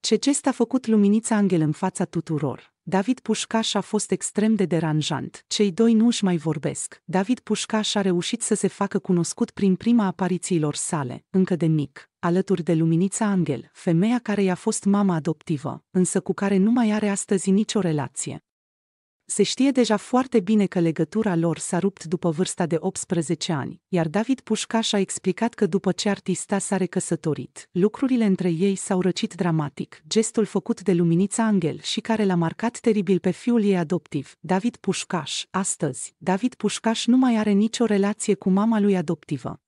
Ce gest a făcut luminița Angel în fața tuturor? David Pușcaș a fost extrem de deranjant. Cei doi nu își mai vorbesc. David Pușcaș a reușit să se facă cunoscut prin prima aparițiilor sale, încă de mic, alături de Luminița Angel, femeia care i-a fost mama adoptivă, însă cu care nu mai are astăzi nicio relație. Se știe deja foarte bine că legătura lor s-a rupt după vârsta de 18 ani, iar David Pușcaș a explicat că după ce artista s-a recăsătorit, lucrurile între ei s-au răcit dramatic. Gestul făcut de Luminița Angel și care l-a marcat teribil pe fiul ei adoptiv, David Pușcaș. Astăzi, David Pușcaș nu mai are nicio relație cu mama lui adoptivă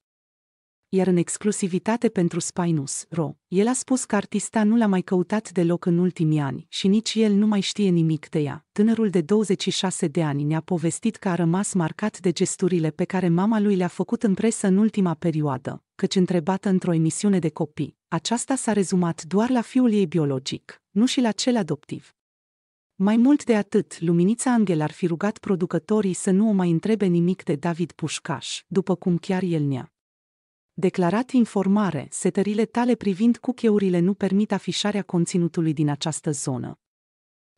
iar în exclusivitate pentru Spinus, Ro, el a spus că artista nu l-a mai căutat deloc în ultimii ani și nici el nu mai știe nimic de ea. Tânărul de 26 de ani ne-a povestit că a rămas marcat de gesturile pe care mama lui le-a făcut în presă în ultima perioadă, căci întrebată într-o emisiune de copii, aceasta s-a rezumat doar la fiul ei biologic, nu și la cel adoptiv. Mai mult de atât, Luminița Angel ar fi rugat producătorii să nu o mai întrebe nimic de David Pușcaș, după cum chiar el ne-a declarat informare, setările tale privind cookie-urile nu permit afișarea conținutului din această zonă.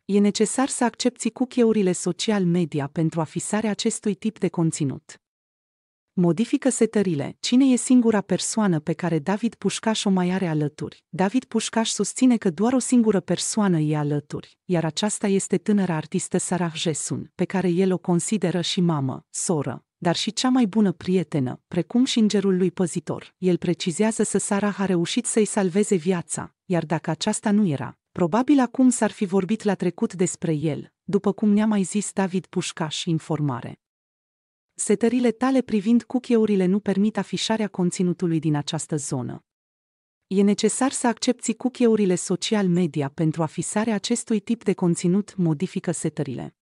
E necesar să accepti cookie-urile social media pentru afișarea acestui tip de conținut. Modifică setările. Cine e singura persoană pe care David Pușcaș o mai are alături? David Pușcaș susține că doar o singură persoană e alături, iar aceasta este tânăra artistă Sarah Jesun, pe care el o consideră și mamă, soră, dar și cea mai bună prietenă, precum și îngerul lui păzitor. El precizează să Sarah a reușit să-i salveze viața, iar dacă aceasta nu era, probabil acum s-ar fi vorbit la trecut despre el, după cum ne-a mai zis David Pușcaș informare. Setările tale privind cookie-urile nu permit afișarea conținutului din această zonă. E necesar să accepti cookie-urile social media pentru afisarea acestui tip de conținut modifică setările.